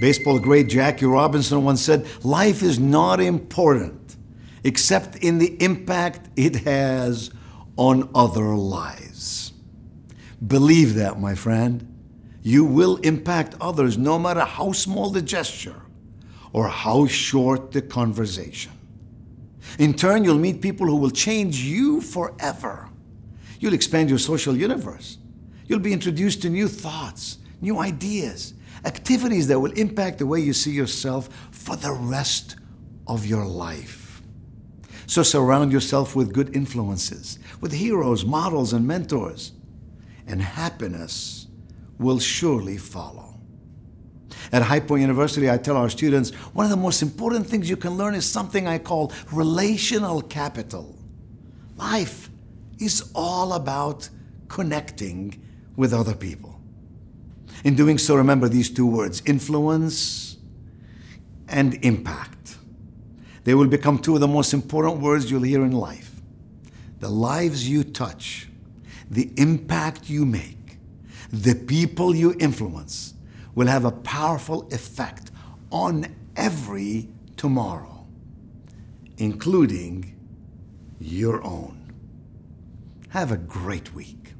Baseball great Jackie Robinson once said, Life is not important except in the impact it has on other lives. Believe that, my friend. You will impact others no matter how small the gesture or how short the conversation. In turn, you'll meet people who will change you forever. You'll expand your social universe. You'll be introduced to new thoughts, new ideas, activities that will impact the way you see yourself for the rest of your life. So surround yourself with good influences, with heroes, models, and mentors, and happiness will surely follow. At High Point University, I tell our students one of the most important things you can learn is something I call relational capital. Life is all about connecting with other people. In doing so, remember these two words influence and impact. They will become two of the most important words you'll hear in life. The lives you touch, the impact you make, the people you influence will have a powerful effect on every tomorrow, including your own. Have a great week.